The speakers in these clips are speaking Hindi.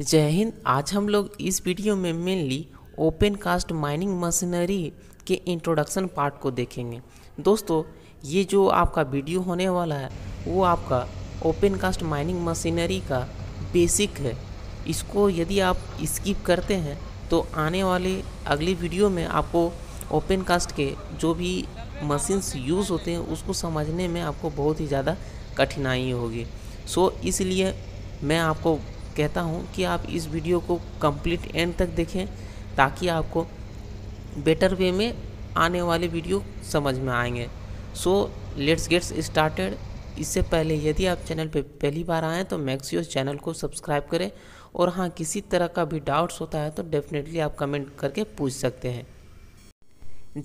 जय हिंद आज हम लोग इस वीडियो में mainly open cast mining machinery के इंट्रोडक्शन पार्ट को देखेंगे दोस्तों ये जो आपका वीडियो होने वाला है वो आपका ओपन कास्ट माइनिंग मशीनरी का बेसिक है इसको यदि आप स्किप करते हैं तो आने वाले अगले वीडियो में आपको ओपन कास्ट के जो भी मशीन्स यूज़ होते हैं उसको समझने में आपको बहुत ही ज़्यादा कठिनाई होगी सो इसलिए मैं आपको कहता हूँ कि आप इस वीडियो को कंप्लीट एंड तक देखें ताकि आपको बेटर वे में आने वाले वीडियो समझ में आएंगे सो लेट्स गेट्स स्टार्टेड इससे पहले यदि आप चैनल पर पहली बार आएँ तो मैक्सियोस चैनल को सब्सक्राइब करें और हाँ किसी तरह का भी डाउट्स होता है तो डेफिनेटली आप कमेंट करके पूछ सकते हैं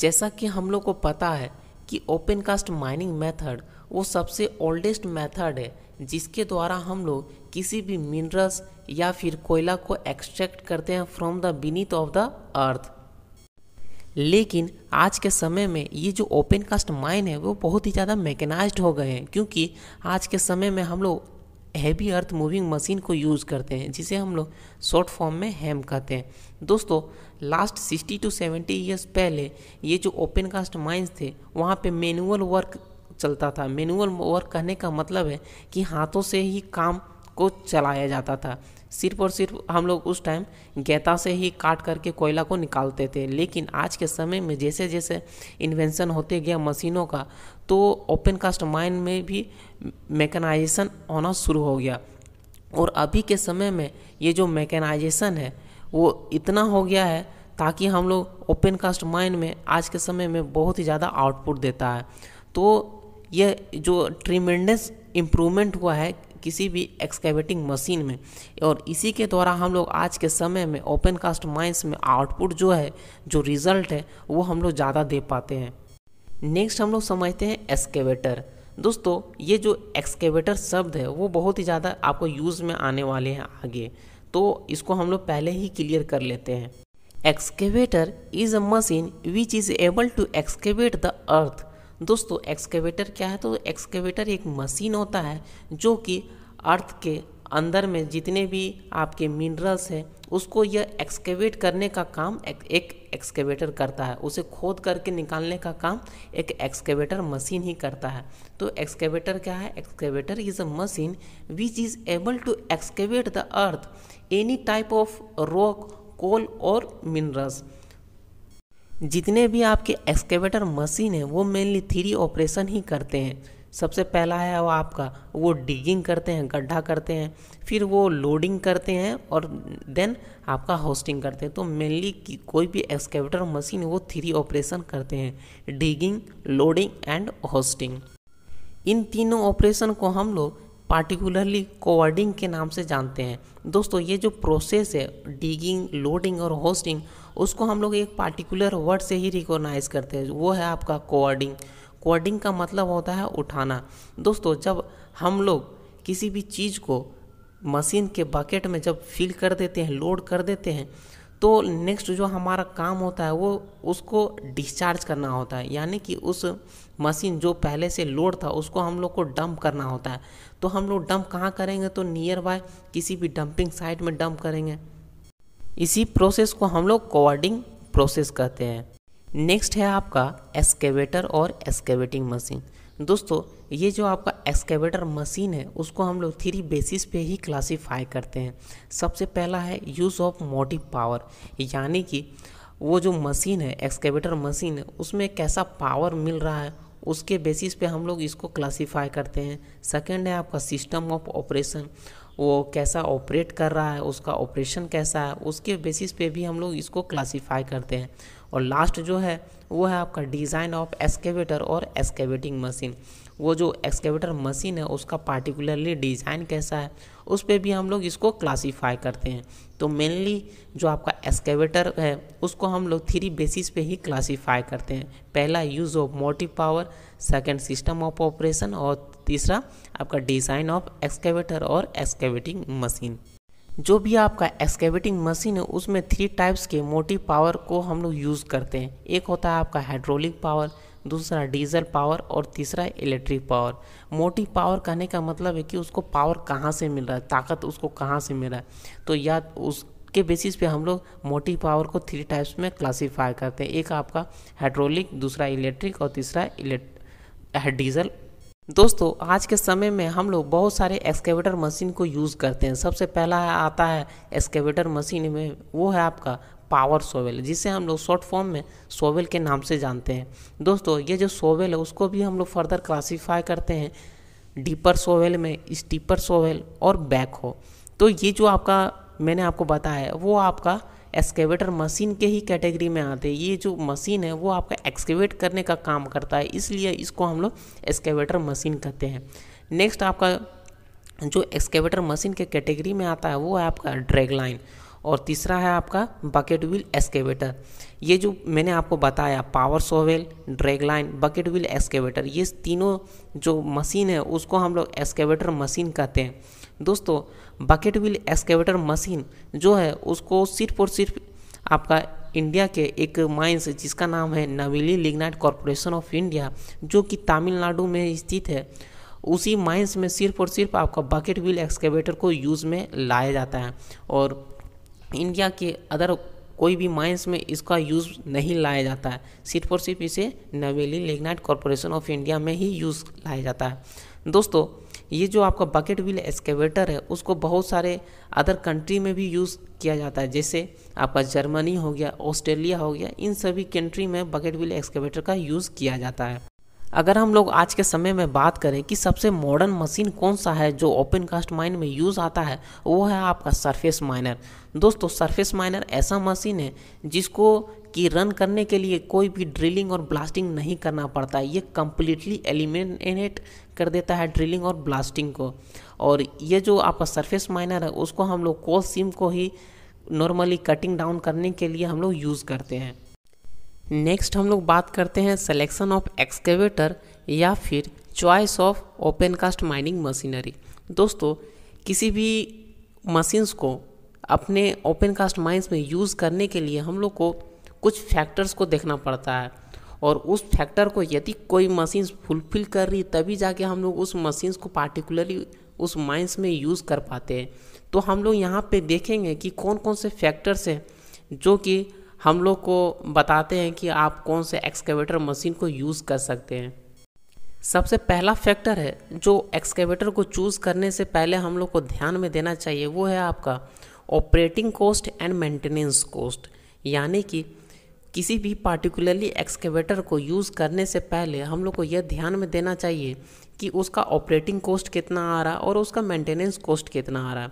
जैसा कि हम लोग को पता है कि ओपन कास्ट माइनिंग मेथड वो सबसे ओल्डेस्ट मेथड है जिसके द्वारा हम लोग किसी भी मिनरल्स या फिर कोयला को एक्सट्रैक्ट करते हैं from the beneath of the earth लेकिन आज के समय में ये जो ओपन कास्ट माइन है वो बहुत ही ज़्यादा मैकेनाइज्ड हो गए हैं क्योंकि आज के समय में हम लोग हैवी अर्थ मूविंग मशीन को यूज़ करते हैं जिसे हम लोग शॉर्ट फॉर्म में हैम कहते हैं दोस्तों लास्ट 60 टू 70 इयर्स पहले ये जो ओपन कास्ट माइंस थे वहाँ पे मैनुअल वर्क चलता था मैनुअल वर्क कहने का मतलब है कि हाथों से ही काम को चलाया जाता था सिर्फ और सिर्फ हम लोग उस टाइम गैता से ही काट करके कोयला को निकालते थे लेकिन आज के समय में जैसे जैसे इन्वेंशन होते गया मशीनों का तो ओपन कास्ट माइन में भी मैकेनाइजेशन होना शुरू हो गया और अभी के समय में ये जो मैकेनाइजेशन है वो इतना हो गया है ताकि हम लोग ओपन कास्ट माइन में आज के समय में बहुत ही ज़्यादा आउटपुट देता है तो यह जो ट्रीमेंडस इम्प्रूवमेंट हुआ है किसी भी एक्सकेवेटिंग मशीन में और इसी के द्वारा हम लोग आज के समय में ओपन कास्ट माइंस में आउटपुट जो है जो रिज़ल्ट है वो हम लोग ज़्यादा दे पाते हैं नेक्स्ट हम लोग समझते हैं एक्सकेवेटर दोस्तों ये जो एक्सकेवेटर शब्द है वो बहुत ही ज़्यादा आपको यूज़ में आने वाले हैं आगे तो इसको हम लोग पहले ही क्लियर कर लेते हैं excavator is a machine which is able to excavate the earth दोस्तों एक्सकेवेटर क्या है तो एक्सकेवेटर एक मशीन होता है जो कि अर्थ के अंदर में जितने भी आपके मिनरल्स हैं उसको यह एक्सकेवेट करने का काम एक, एक एक्सकेवेटर करता है उसे खोद करके निकालने का काम एक एक्सकेवेटर मशीन ही करता है तो एक्सकेवेटर क्या है excavator is a machine which is able to excavate the earth any type of rock coal और मिनरल्स जितने भी आपके एक्सकेवेटर मशीन है वो मेनली थ्री ऑपरेशन ही करते हैं सबसे पहला है वो आपका वो डिगिंग करते हैं गड्ढा करते हैं फिर वो लोडिंग करते हैं और देन आपका होस्टिंग करते हैं तो मेनली कोई भी एक्सकेवेटर मशीन वो थ्री ऑपरेशन करते हैं डिगिंग लोडिंग एंड होस्टिंग इन तीनों ऑपरेशन को हम लोग पार्टिकुलरली कोवर्डिंग के नाम से जानते हैं दोस्तों ये जो प्रोसेस है डिगिंग लोडिंग और होस्टिंग उसको हम लोग एक पार्टिकुलर वर्ड से ही रिकॉग्नाइज करते हैं वो है आपका कोवर्डिंग कोवर्डिंग का मतलब होता है उठाना दोस्तों जब हम लोग किसी भी चीज़ को मशीन के बकेट में जब फिल कर देते हैं लोड कर देते हैं तो नेक्स्ट जो हमारा काम होता है वो उसको डिस्चार्ज करना होता है यानी कि उस मशीन जो पहले से लोड था उसको हम लोग को डंप करना होता है तो हम लोग डंप कहाँ करेंगे तो नियर बाय किसी भी डंपिंग साइट में डंप करेंगे इसी प्रोसेस को हम लोग कोवर्डिंग प्रोसेस कहते हैं नेक्स्ट है आपका एक्सकेवेटर और एक्सकेवेटिंग मशीन दोस्तों ये जो आपका एक्सकेवेटर मशीन है उसको हम लोग थ्री बेसिस पे ही क्लासीफाई करते हैं सबसे पहला है यूज़ ऑफ मोटिव पावर यानी कि वो जो मशीन है एक्सकेवेटर मशीन है उसमें कैसा पावर मिल रहा है उसके बेसिस पे हम लोग इसको क्लासीफाई करते हैं सेकंड है आपका सिस्टम ऑफ ऑपरेशन वो कैसा ऑपरेट कर रहा है उसका ऑपरेशन कैसा है उसके बेसिस पे भी हम लोग इसको क्लासीफाई करते हैं और लास्ट जो है वो है आपका डिज़ाइन ऑफ एक्सकेवेटर और एक्सकेवेटिंग मशीन वो जो एक्सकेवेटर मशीन है उसका पार्टिकुलरली डिज़ाइन कैसा है उस पर भी हम लोग इसको क्लासीफाई करते हैं तो मेनली जो आपका एक्सकेवेटर है उसको हम लोग थ्री बेसिस पे ही क्लासीफाई करते हैं पहला use of motive power second system of operation और तीसरा आपका डिज़ाइन ऑफ एक्सकेवेटर और एक्सकेवेटिंग मशीन जो भी आपका एक्सकेवेटिंग मशीन है उसमें थ्री टाइप्स के मोटिव पावर को हम लोग यूज़ करते हैं एक होता है आपका हाइड्रोलिक पावर दूसरा डीजल पावर और तीसरा इलेक्ट्रिक पावर मोटिव पावर कहने का मतलब है कि उसको पावर कहाँ से मिल रहा है ताकत उसको कहाँ से मिल रहा है तो या उस के बेसिस पे हम लोग मोटिव पावर को थ्री टाइप्स में क्लासीफाई करते हैं एक आपका हाइड्रोलिक दूसरा इलेक्ट्रिक और तीसरा इलेक्ट डीजल दोस्तों आज के समय में हम लोग बहुत सारे एक्सकेवेटर मशीन को यूज़ करते हैं सबसे पहला है आता है एक्सकेवेटर मशीन में वो है आपका पावर सोवेल जिसे हम लोग शॉर्ट फॉर्म में सोवेल के नाम से जानते हैं दोस्तों ये जो सोवेल है उसको भी हम लोग फर्दर क्लासीफाई करते हैं डीपर सोवेल में स्टीपर सोवेल और बैक हो तो ये जो आपका मैंने आपको बताया वो आपका एक्सकेवेटर मशीन के ही कैटेगरी में आते हैं ये जो मशीन है वो आपका एक्सकेवेट करने का काम करता है इसलिए इसको हम लोग एक्सकेवेटर मशीन कहते हैं नेक्स्ट आपका जो एक्सकेवेटर मशीन के कैटेगरी में आता है वो है आपका ड्रैग लाइन और तीसरा है आपका बकेट व्हील एक्सकेवेटर ये जो मैंने आपको बताया power shovel drag line bucket wheel excavator ये तीनों जो मशीन है उसको हम लोग एक्सकेवेटर मशीन कहते हैं दोस्तों बकेट व्हील एक्सकेवेटर मशीन जो है उसको सिर्फ और सिर्फ आपका इंडिया के एक माइंस जिसका नाम है Neyveli lignite corporation of India जो कि तमिलनाडु में स्थित है उसी माइंस में सिर्फ और सिर्फ आपका बकेट व्हील एक्सकेवेटर को यूज़ में लाया जाता है और इंडिया के अदर कोई भी माइंस में इसका यूज़ नहीं लाया जाता है सिर्फ और सिर्फ इसे नवेली लिग्नाइट कॉरपोरेशन ऑफ इंडिया में ही यूज़ लाया जाता है दोस्तों ये जो आपका बकेट व्हील एक्सकेवेटर है उसको बहुत सारे अदर कंट्री में भी यूज़ किया जाता है जैसे आपका जर्मनी हो गया ऑस्ट्रेलिया हो गया इन सभी कंट्री में बकेट व्हील एक्सकेवेटर का यूज़ किया जाता है अगर हम लोग आज के समय में बात करें कि सबसे मॉडर्न मशीन कौन सा है जो ओपन कास्ट माइन में यूज़ आता है वो है आपका सरफेस माइनर दोस्तों सरफेस माइनर ऐसा मशीन है जिसको कि रन करने के लिए कोई भी ड्रिलिंग और ब्लास्टिंग नहीं करना पड़ता है ये कम्प्लीटली एलिमिनेट कर देता है ड्रिलिंग और ब्लास्टिंग को और ये जो आपका सरफेस माइनर है उसको हम लोग कोल सीम को ही नॉर्मली कटिंग डाउन करने के लिए हम लोग यूज़ करते हैं नेक्स्ट हम लोग बात करते हैं सिलेक्शन ऑफ एक्सकेवेटर या फिर choice of open cast mining machinery दोस्तों किसी भी मशीन्स को अपने ओपन कास्ट माइंस में यूज़ करने के लिए हम लोग को कुछ फैक्टर्स को देखना पड़ता है और उस फैक्टर को यदि कोई मशीन फुलफिल कर रही तभी जाके हम लोग उस मशीन्स को पार्टिकुलरली उस माइंस में यूज़ कर पाते हैं तो हम लोग यहाँ पे देखेंगे कि कौन कौन से फैक्टर्स हैं जो कि हम लोग को बताते हैं कि आप कौन से एक्सकेवेटर मशीन को यूज़ कर सकते हैं सबसे पहला फैक्टर है जो एक्सकेवेटर को चूज़ करने से पहले हम लोग को ध्यान में देना चाहिए वो है आपका operating cost and maintenance cost यानी कि किसी भी पार्टिकुलरली एक्सकेवेटर को यूज़ करने से पहले हम लोग को यह ध्यान में देना चाहिए कि उसका ऑपरेटिंग कॉस्ट कितना आ रहा और उसका मेंटेनेंस कॉस्ट कितना आ रहा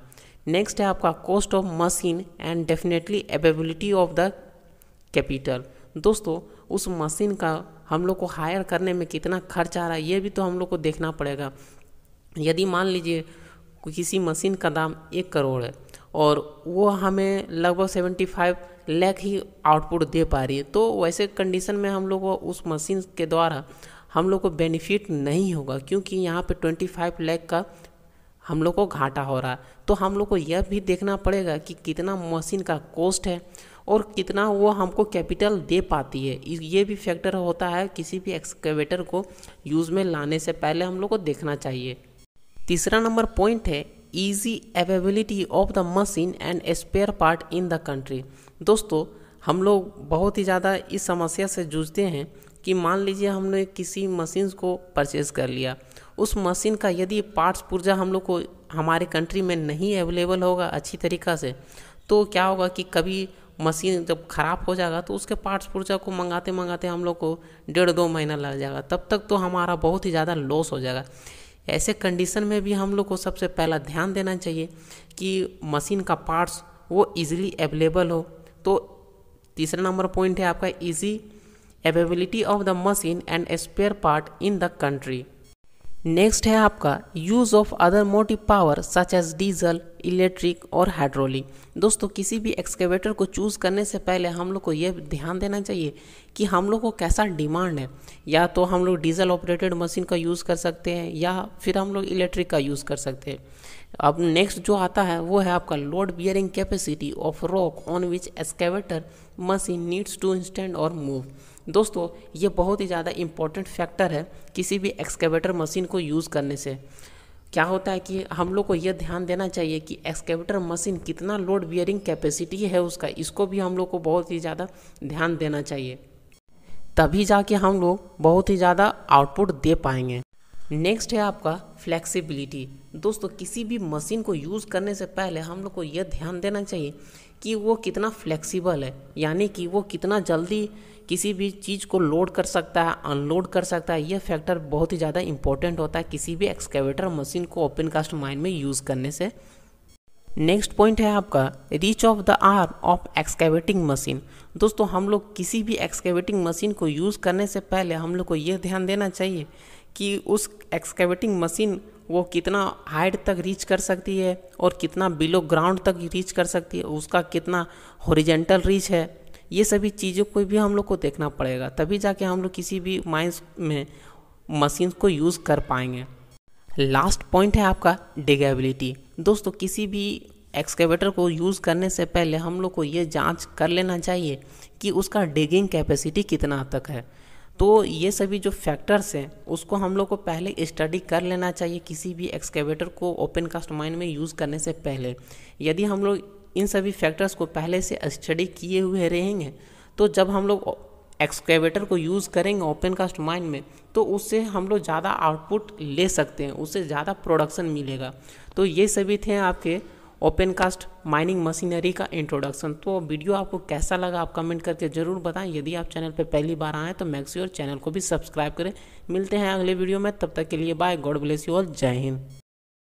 नेक्स्ट है आपका cost of machine and definitely availability of the capital दोस्तों उस मशीन का हम लोग को हायर करने में कितना खर्च आ रहा है ये भी तो हम लोग को देखना पड़ेगा यदि मान लीजिए किसी मशीन का दाम एक करोड़ है और वो हमें लगभग सेवेंटी फाइव लैक ही आउटपुट दे पा रही है तो वैसे कंडीशन में हम लोग उस मशीन के द्वारा हम लोग को बेनिफिट नहीं होगा क्योंकि यहाँ पे 25 लैख का हम लोग को घाटा हो रहा है तो हम लोग को यह भी देखना पड़ेगा कि कितना मशीन का कॉस्ट है और कितना वो हमको कैपिटल दे पाती है ये भी फैक्टर होता है किसी भी एक्सकेवेटर को यूज़ में लाने से पहले हम लोग को देखना चाहिए तीसरा नंबर पॉइंट है easy availability of the machine and spare part in the country दोस्तों हम लोग बहुत ही ज़्यादा इस समस्या से जूझते हैं कि मान लीजिए हमने किसी मशीन को परचेज़ कर लिया उस मशीन का यदि पार्ट्स पुर्जा हम लोग को हमारे कंट्री में नहीं अवेलेबल होगा अच्छी तरीक़ा से तो क्या होगा कि कभी मशीन जब ख़राब हो जाएगा तो उसके पार्ट्स पुर्जा को मंगाते मंगाते हम लोग को डेढ़ दो महीना लग जाएगा तब तक तो हमारा बहुत ही ज़्यादा लॉस हो जाएगा ऐसे कंडीशन में भी हम लोग को सबसे पहला ध्यान देना चाहिए कि मशीन का पार्ट्स वो इजीली अवेलेबल हो तो तीसरा नंबर पॉइंट है आपका easy availability of the machine and spare part in the country next है आपका use of other motive power such as diesel electric और हाइड्रोलिक दोस्तों किसी भी एक्सकेवेटर को चूज़ करने से पहले हम लोग को ये ध्यान देना चाहिए कि हम लोग को कैसा डिमांड है या तो हम लोग डीजल ऑपरेटेड मशीन का यूज़ कर सकते हैं या फिर हम लोग इलेक्ट्रिक का यूज़ कर सकते हैं अब नेक्स्ट जो आता है वो है आपका load bearing capacity of rock on which excavator machine needs to instant और मूव दोस्तों ये बहुत ही ज़्यादा इम्पोर्टेंट फैक्टर है किसी भी एक्सकेवेटर मशीन को यूज़ करने से क्या होता है कि हम लोग को यह ध्यान देना चाहिए कि एक्सकेवेटर मशीन कितना लोड बियरिंग कैपेसिटी है उसका इसको भी हम लोग को बहुत ही ज़्यादा ध्यान देना चाहिए तभी जाके हम लोग बहुत ही ज़्यादा आउटपुट दे पाएंगे नेक्स्ट है आपका फ्लेक्सिबिलिटी दोस्तों किसी भी मशीन को यूज़ करने से पहले हम लोग को यह ध्यान देना चाहिए कि वो कितना फ्लेक्सिबल है यानी कि वो कितना जल्दी किसी भी चीज़ को लोड कर सकता है अनलोड कर सकता है यह फैक्टर बहुत ही ज़्यादा इंपॉर्टेंट होता है किसी भी एक्सकेवेटर मशीन को ओपन कास्ट माइन में यूज़ करने से नेक्स्ट पॉइंट है आपका reach of the arm of excavating machine दोस्तों हम लोग किसी भी एक्सकेवेटिंग मशीन को यूज़ करने से पहले हम लोग को यह ध्यान देना चाहिए कि उस एक्सकेवेटिंग मशीन वो कितना हाइट तक रीच कर सकती है और कितना बिलो ग्राउंड तक रीच कर सकती है उसका कितना हॉरिजेंटल रीच है ये सभी चीज़ों को भी हम लोग को देखना पड़ेगा तभी जाके हम लोग किसी भी माइंस में मशीन को यूज़ कर पाएंगे लास्ट पॉइंट है आपका डिगेबिलिटी दोस्तों किसी भी एक्सकेवेटर को यूज़ करने से पहले हम लोग को ये जांच कर लेना चाहिए कि उसका डिगिंग कैपेसिटी कितना तक है तो ये सभी जो फैक्टर्स हैं उसको हम लोग को पहले स्टडी कर लेना चाहिए किसी भी एक्सकेवेटर को ओपन कास्ट माइन में यूज़ करने से पहले यदि हम लोग इन सभी फैक्टर्स को पहले से स्टडी किए हुए रहेंगे तो जब हम लोग एक्सकेवेटर को यूज़ करेंगे ओपन कास्ट माइन में तो उससे हम लोग ज़्यादा आउटपुट ले सकते हैं उससे ज़्यादा प्रोडक्शन मिलेगा तो ये सभी थे आपके ओपन कास्ट माइनिंग मशीनरी का इंट्रोडक्शन तो वीडियो आपको कैसा लगा आप कमेंट करके ज़रूर बताएं यदि आप चैनल पर पहली बार आएँ तो मैक्सी और चैनल को भी सब्सक्राइब करें मिलते हैं अगले वीडियो में तब तक के लिए bye god bless you all Jai Hind